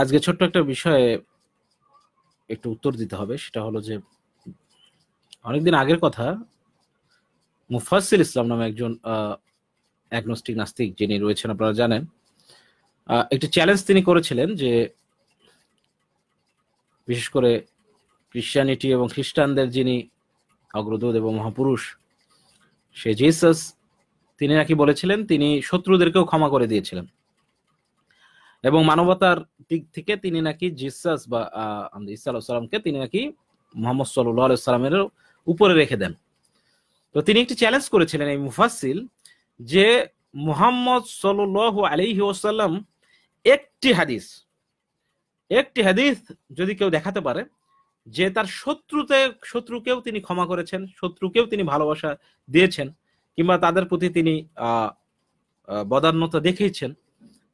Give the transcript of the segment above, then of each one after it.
আজকে ছোট্ট একটা বিষয়ে একটু উত্তর দিতে হবে সেটা হলো যে অনেকদিন আগের কথা মুফাসিল ইসলাম নামে একজন অ্যাগনস্টিক নাস্তিক যিনি রয়েছেন আপনারা জানেন একটি চ্যালেঞ্জ তিনি করেছিলেন যে বিশেষ করে ক্রিশ্চিয়ানিটি এবং খ্রিস্টানদের যিনি অগ্রদূত এবং মহাপুরুষ সে জেসাস তিনি নাকি বলেছিলেন তিনি শত্রুদেরকেও ক্ষমা করে দিয়েছিলেন এবং মানবতার দিক থেকে তিনি নাকি জিসাস বা ইসা আলাহিসাল্লামকে তিনি নাকি মোহাম্মদ সাল্লামের উপরে রেখে দেন তো তিনি একটি চ্যালেঞ্জ করেছিলেন এই মুফাসিল যে মুহাম্মদ সাল্লু আলিহি ওসাল্লাম একটি হাদিস একটি হাদিস যদি কেউ দেখাতে পারে যে তার শত্রুতে শত্রুকেও তিনি ক্ষমা করেছেন শত্রুকেও তিনি ভালোবাসা দিয়েছেন কিংবা তাদের প্রতি তিনি আহ বদান্যতা দেখিয়েছেন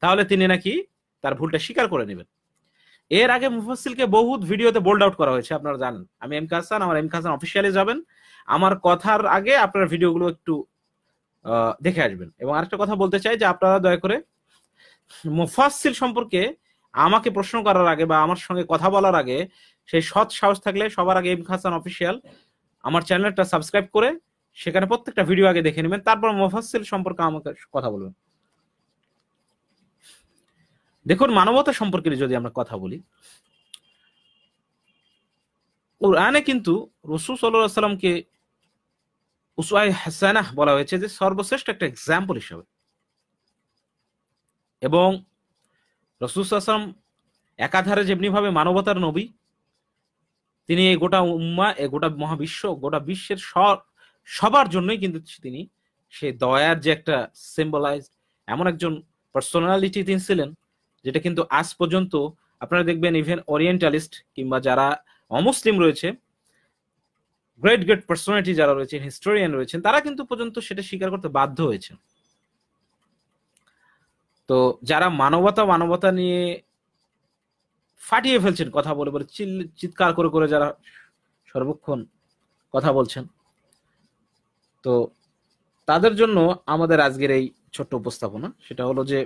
তাহলে তিনি নাকি তার ভুলটা স্বীকার করে নেবেন এর আগে মুফাসিলকে বহুত ভিডিওতে বোল্ড আউট করা হয়েছে আপনারা জানেন আমি এম কাসান আমার এম কাসান অফিসিয়ালি যাবেন আমার কথার আগে আপনারা ভিডিওগুলো একটু দেখে আসবেন এবং আরেকটা কথা বলতে চাই যে আপনারা দয়া করে মুফাসিল সম্পর্কে আমাকে প্রশ্ন করার আগে বা আমার সঙ্গে কথা বলার আগে সেই সৎ সাহস থাকলে সবার আগে এম খাসান অফিসিয়াল আমার চ্যানেলটা সাবস্ক্রাইব করে সেখানে প্রত্যেকটা ভিডিও আগে দেখে নেবেন তারপর মুফাসিল সম্পর্কে আমাকে কথা বলবেন দেখুন মানবতা সম্পর্কে যদি আমরা কথা বলি কোরআনে কিন্তু রসুল সাল্লাহ সাল্লামকে উসওয়াই হাসানাহ বলা হয়েছে যে সর্বশ্রেষ্ঠ একটা এক্সাম্পল হিসাবে এবং রসুল আসলাম একাধারে যেমনিভাবে মানবতার নবী তিনি এই গোটা উম্মা এ গোটা মহাবিশ্ব গোটা বিশ্বের সবার জন্যই কিন্তু তিনি সে দয়ার যে একটা সিম্বলাইজ এমন একজন পার্সোনালিটি তিনি ছিলেন যেটা কিন্তু আজ পর্যন্ত আপনারা দেখবেন ইভেন ওরিয়েন্টালিস্ট কিংবা যারা অমুসলিম রয়েছে গ্রেট গ্রেট পার্সোনালিটি যারা রয়েছেন হিস্টোরিয়ান রয়েছেন তারা কিন্তু পর্যন্ত সেটা স্বীকার করতে বাধ্য হয়েছেন তো যারা মানবতা মানবতা নিয়ে ফাটিয়ে ফেলছেন কথা বলে বলে চিৎকার করে করে যারা সর্বক্ষণ কথা বলছেন তো তাদের জন্য আমাদের আজকের এই ছোট্ট উপস্থাপনা সেটা হলো যে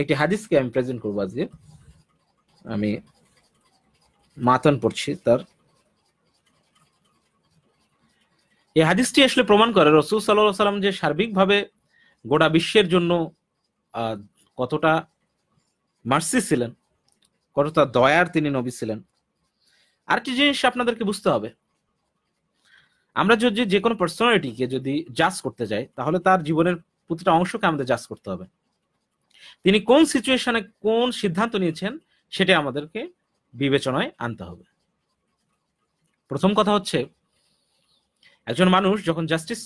একটি হাদিসকে আমি প্রেজেন্ট করবো আজকে আমি মাতান পড়ছি তার এই হাদিসটি আসলে প্রমাণ করে রসুল সাল্লা সাল্লাম যে সার্বিকভাবে গোটা বিশ্বের জন্য কতটা মার্সি ছিলেন কতটা দয়ার তিনি নবী ছিলেন আরেকটি জিনিস আপনাদেরকে বুঝতে হবে আমরা যদি যে কোনো পার্সোনালিটিকে যদি জাজ করতে যাই তাহলে তার জীবনের প্রতিটা অংশকে আমাদের জাজ করতে হবে তিনি কোন সিচুয়েশনে কোন সিদ্ধান্ত নিয়েছেন সেটা আমাদেরকে বিবেচনায় আনতে হবে প্রথম কথা হচ্ছে একজন মানুষ যখন জাস্টিস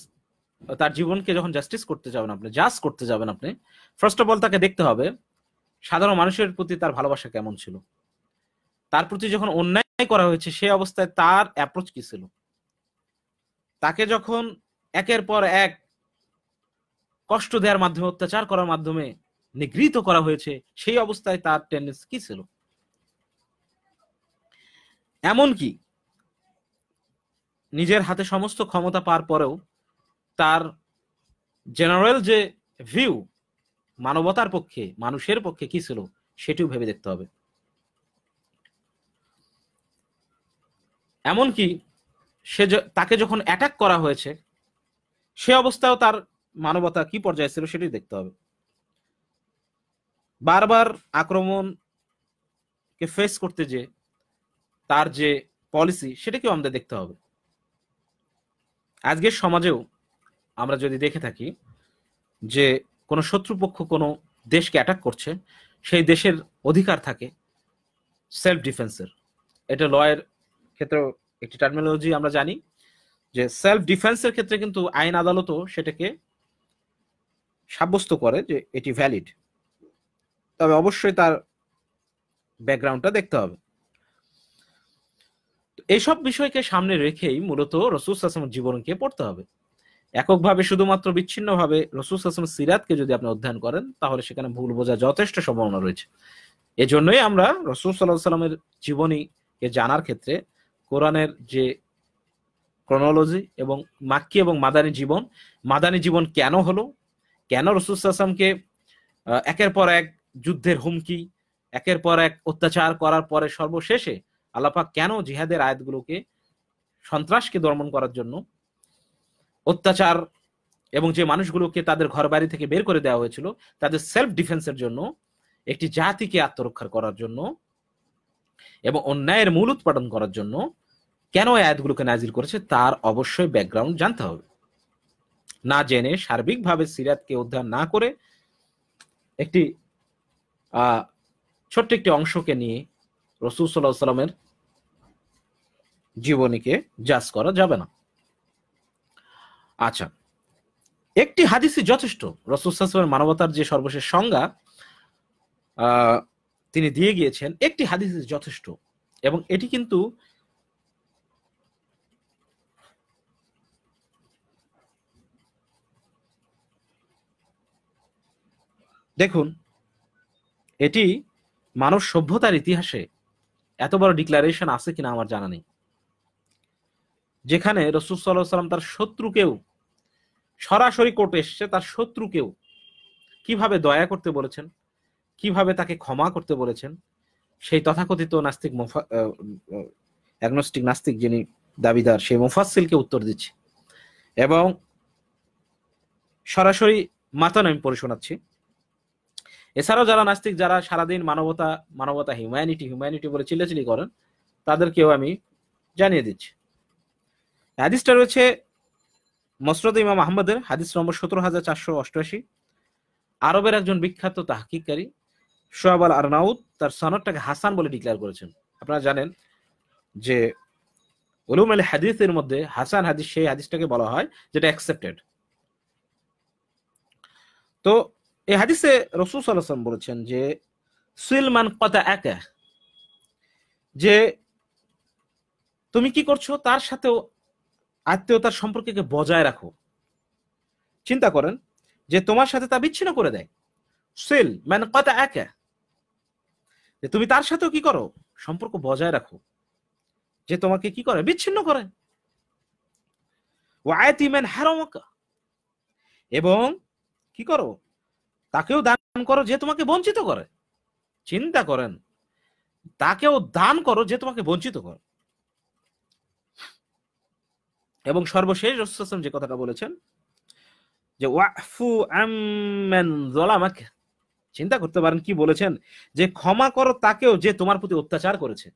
তার জীবনকে যখন জাস্টিস করতে যাবেন আপনি জাজ করতে যাবেন আপনি ফার্স্ট অফ অল তাকে দেখতে হবে সাধারণ মানুষের প্রতি তার ভালোবাসা কেমন ছিল তার প্রতি যখন অন্যায় করা হয়েছে সেই অবস্থায় তার অ্যাপ্রোচ কি ছিল তাকে যখন একের পর এক কষ্ট দেওয়ার মাধ্যমে অত্যাচার করার মাধ্যমে নিগৃহীত করা হয়েছে সেই অবস্থায় তার টেন্ডেন্স কি ছিল এমনকি নিজের হাতে সমস্ত ক্ষমতা পার পরেও তার জেনারেল যে ভিউ মানবতার পক্ষে মানুষের পক্ষে কি ছিল সেটিও ভেবে দেখতে হবে এমনকি সে তাকে যখন অ্যাটাক করা হয়েছে সে অবস্থাও তার মানবতা কি পর্যায়ে ছিল সেটি দেখতে হবে বারবার আক্রমণকে ফেস করতে যে তার যে পলিসি সেটাকেও আমাদের দেখতে হবে আজকের সমাজেও আমরা যদি দেখে থাকি যে কোনো শত্রুপক্ষ কোনো দেশকে অ্যাটাক করছে সেই দেশের অধিকার থাকে সেলফ ডিফেন্সের এটা লয়ের ক্ষেত্রে একটি টার্মিনোলজি আমরা জানি যে সেলফ ডিফেন্সের ক্ষেত্রে কিন্তু আইন আদালতও সেটাকে সাব্যস্ত করে যে এটি ভ্যালিড তবে অবশ্যই তার ব্যাকগ্রাউন্ডটা দেখতে হবে এইসব বিষয়কে সামনে রেখেই মূলত রসুল আসলামের জীবনকে পড়তে হবে এককভাবে শুধুমাত্র বিচ্ছিন্নভাবে রসুল আসলাম সিরাতকে যদি আপনি অধ্যয়ন করেন তাহলে সেখানে ভুল বোঝা যথেষ্ট সম্ভাবনা রয়েছে এজন্যই আমরা রসুল সাল্লাহ সাল্লামের জীবনীকে জানার ক্ষেত্রে কোরআনের যে ক্রনোলজি এবং মাক্কি এবং মাদানী জীবন মাদানী জীবন কেন হলো কেন রসুল আসলামকে একের পর এক যুদ্ধের হুমকি একের পর এক অত্যাচার করার পরে সর্বশেষে আল্লাপাক কেন জিহাদের আয়াতগুলোকে সন্ত্রাসকে দর্মন করার জন্য অত্যাচার এবং যে মানুষগুলোকে তাদের ঘর বাড়ি থেকে বের করে দেওয়া হয়েছিল তাদের সেলফ ডিফেন্সের জন্য একটি জাতিকে আত্মরক্ষা করার জন্য এবং অন্যায়ের মূল উৎপাদন করার জন্য কেন আয়াতগুলোকে নাজিল করেছে তার অবশ্যই ব্যাকগ্রাউন্ড জানতে হবে না জেনে সার্বিকভাবে সিরিয়াতকে অধ্যয়ন না করে একটি ছোট্ট একটি অংশকে নিয়ে রসুল সাল্লাহ সাল্লামের জীবনীকে জাজ করা যাবে না আচ্ছা একটি হাদিসই যথেষ্ট রসুলের মানবতার যে সর্বশেষ সংজ্ঞা তিনি দিয়ে গিয়েছেন একটি হাদিস যথেষ্ট এবং এটি কিন্তু দেখুন এটি মানব সভ্যতার ইতিহাসে এত বড় ডিক্লারেশন আছে কিনা আমার জানা নেই যেখানে রসুল সাল্লাহ সাল্লাম তার শত্রুকেও সরাসরি কোর্টে এসছে তার শত্রুকেও কিভাবে দয়া করতে বলেছেন কিভাবে তাকে ক্ষমা করতে বলেছেন সেই তথাকথিত নাস্তিক অ্যাগনস্টিক নাস্তিক যিনি দাবিদার সেই মুফাসিলকে উত্তর দিচ্ছে এবং সরাসরি মাতান আমি পড়ে শোনাচ্ছি এছাড়াও যারা নাস্তিক যারা সারাদিন মানবতা মানবতা হিউম্যানিটি হিউম্যানিটি বলে চিল্লাচিলি করেন তাদেরকেও আমি জানিয়ে দিচ্ছি হাদিসটা রয়েছে মসরদ ইমাম আহমদের হাদিস নম্বর সতেরো হাজার চারশো অষ্টআশি আরবের একজন বিখ্যাত তাহকিককারী সোয়াব আল আরনাউদ তার সনদটাকে হাসান বলে ডিক্লেয়ার করেছেন আপনারা জানেন যে উলুম আলী হাদিসের মধ্যে হাসান হাদিস সেই হাদিসটাকে বলা হয় যেটা অ্যাকসেপ্টেড তো এই হাদিসে রসুল সাল্লাম বলেছেন যে সুলমান কথা একা যে তুমি কি করছো তার সাথেও আত্মীয়তার সম্পর্ককে বজায় রাখো চিন্তা করেন যে তোমার সাথে তা বিচ্ছিন্ন করে দেয় সেল ম্যান কথা একা যে তুমি তার সাথেও কি করো সম্পর্ক বজায় রাখো যে তোমাকে কি করে বিচ্ছিন্ন করে ও আয়তি ম্যান হ্যারমকা এবং কি করো তাকেও দান করো যে তোমাকে বঞ্চিত করে চিন্তা করেন তাকেও দান করো যে তোমাকে বঞ্চিত করে এবং সর্বশেষ রসুলাম যে কথাটা বলেছেন যে ওয়াফু আমেন জলামাকে চিন্তা করতে পারেন কি বলেছেন যে ক্ষমা করো তাকেও যে তোমার প্রতি অত্যাচার করেছে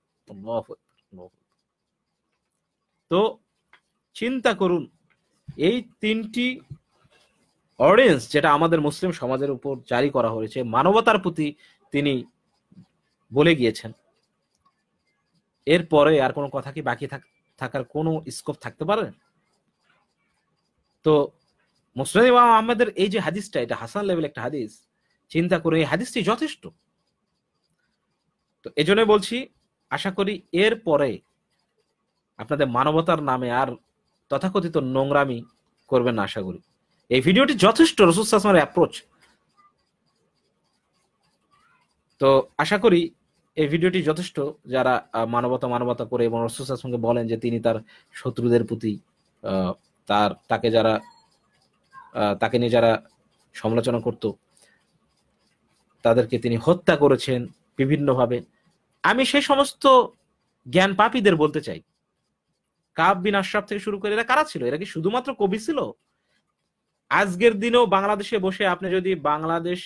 তো চিন্তা করুন এই তিনটি অর্ডিয়েন্স যেটা আমাদের মুসলিম সমাজের উপর জারি করা হয়েছে মানবতার প্রতি তিনি বলে গিয়েছেন এরপরে আর কোনো কথা কি বাকি থাকার কোনো স্কোপ থাকতে পারে তো মুসলিম ইমাম আহমেদের এই যে হাদিসটা এটা হাসান লেভেল একটা হাদিস চিন্তা করে এই হাদিসটি যথেষ্ট তো এজন্য বলছি আশা করি এর পরে আপনাদের মানবতার নামে আর তথাকথিত নোংরামি করবেন না আশা করি এই ভিডিওটি যথেষ্ট রসুল সাসমানের অ্যাপ্রোচ তো আশা করি এই ভিডিওটি যথেষ্ট যারা মানবতা মানবতা করে এবং রসুল সাসমকে বলেন যে তিনি তার শত্রুদের প্রতি তার তাকে যারা তাকে নিয়ে যারা সমালোচনা করত তাদেরকে তিনি হত্যা করেছেন বিভিন্নভাবে আমি সেই সমস্ত জ্ঞান পাপীদের বলতে চাই কাব বিন আশরাফ থেকে শুরু করে এরা কারা ছিল এরা কি শুধুমাত্র কবি ছিল আজকের দিনেও বাংলাদেশে বসে আপনি যদি বাংলাদেশ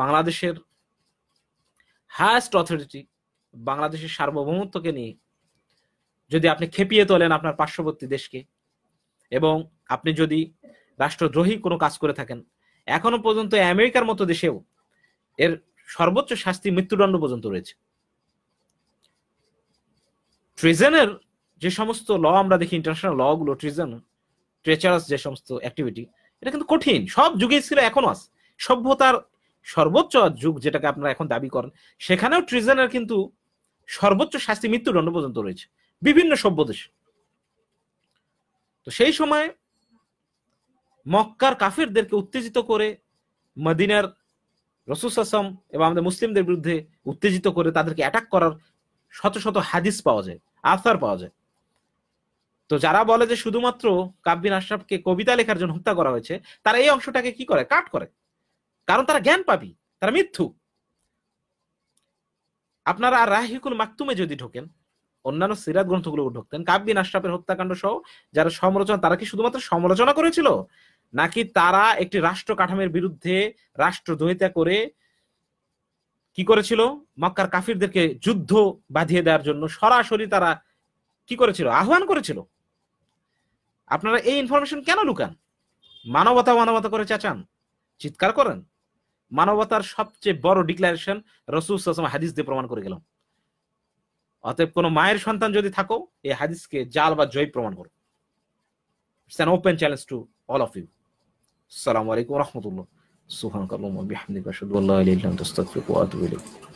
বাংলাদেশের হায়েস্ট অথরিটি বাংলাদেশের সার্বভৌমত্বকে নিয়ে যদি আপনি খেপিয়ে তোলেন আপনার পার্শ্ববর্তী দেশকে এবং আপনি যদি রাষ্ট্রদ্রোহী কোনো কাজ করে থাকেন এখনো পর্যন্ত আমেরিকার মতো দেশেও এর সর্বোচ্চ শাস্তি মৃত্যুদণ্ড পর্যন্ত রয়েছে ট্রিজেনের যে সমস্ত ল আমরা দেখি ইন্টারন্যাশনাল লগুলো ট্রিজেনের ট্রেচারাস যে সমস্ত অ্যাক্টিভিটি এটা কিন্তু কঠিন সব যুগেই ছিল এখনো আছে সভ্যতার সর্বোচ্চ যুগ যেটাকে আপনারা এখন দাবি করেন সেখানেও ট্রিজনের কিন্তু সর্বোচ্চ শাস্তি মৃত্যুদণ্ড পর্যন্ত রয়েছে বিভিন্ন সভ্য দেশে তো সেই সময় মক্কার কাফেরদেরকে উত্তেজিত করে মদিনার রসুস আসম এবং আমাদের মুসলিমদের বিরুদ্ধে উত্তেজিত করে তাদেরকে অ্যাটাক করার শত শত হাদিস পাওয়া যায় আফার পাওয়া যায় তো যারা বলে যে শুধুমাত্র কাব্যিন আশরাফকে কবিতা লেখার জন্য হত্যা করা হয়েছে তারা এই অংশটাকে কি করে কাট করে কারণ তারা জ্ঞান পাবি তারা মিথ্যু আপনারা আর রাহিকুল মাকতুমে যদি ঢোকেন অন্যান্য সিরাত গ্রন্থগুলো ঢুকতেন কাব্যিন আশরাফের হত্যাকাণ্ড সহ যারা সমালোচনা তারা কি শুধুমাত্র সমালোচনা করেছিল নাকি তারা একটি রাষ্ট্র কাঠামের বিরুদ্ধে রাষ্ট্রদ্রোহিতা করে কি করেছিল মক্কার কাফিরদেরকে যুদ্ধ বাঁধিয়ে দেওয়ার জন্য সরাসরি তারা কি করেছিল আহ্বান করেছিল আপনারা এই ইনফরমেশন কেন লুকান মানবতা মানবতা করে চেঁচান চিৎকার করেন মানবতার সবচেয়ে বড় ডিক্লারেশন রসুল হাদিস দিয়ে প্রমাণ করে গেলাম অতএব কোনো মায়ের সন্তান যদি থাকো এই হাদিসকে জাল বা জয় প্রমাণ করো it's an open challenge to all of you আসসালামু আলাইকুম রহমতুল্লাহ সুহান কালাম বিহামদিক আশহাদু আল্লা ইলাহা ইল্লা আনতা আস্তাগফিরুকা ওয়া আতুবু ইলাইক